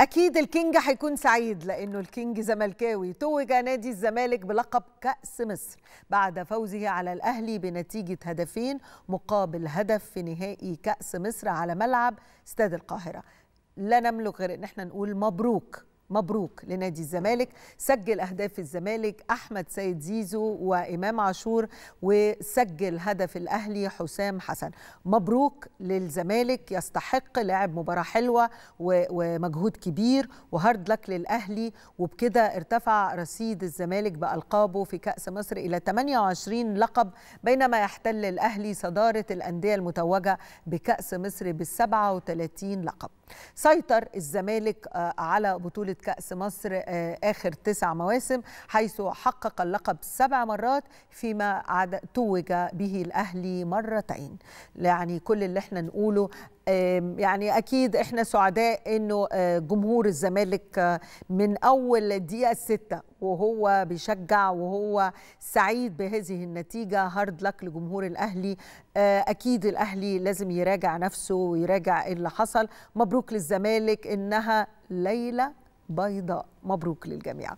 اكيد الكينج هيكون سعيد لانه الكينج زملكاوي توج نادي الزمالك بلقب كاس مصر بعد فوزه على الاهلي بنتيجه هدفين مقابل هدف في نهائي كاس مصر على ملعب استاد القاهره لا نملك غير ان احنا نقول مبروك مبروك لنادي الزمالك سجل أهداف الزمالك أحمد سيد زيزو وإمام عاشور وسجل هدف الأهلي حسام حسن مبروك للزمالك يستحق لعب مباراة حلوة ومجهود كبير وهارد لك للأهلي وبكده ارتفع رصيد الزمالك بألقابه في كأس مصر إلى 28 لقب بينما يحتل الأهلي صدارة الأندية المتوجة بكأس مصر بال 37 لقب سيطر الزمالك آه، على بطولة كأس مصر آه، آخر تسع مواسم حيث حقق اللقب سبع مرات فيما توج به الأهلي مرتين يعني كل اللي احنا نقوله يعني اكيد احنا سعداء انه آه، جمهور الزمالك آه، من اول الدقيقه السته وهو بيشجع وهو سعيد بهذه النتيجه هارد لك لجمهور الاهلي آه، اكيد الاهلي لازم يراجع نفسه ويراجع اللي حصل مبروك للزمالك انها ليله بيضاء مبروك للجميع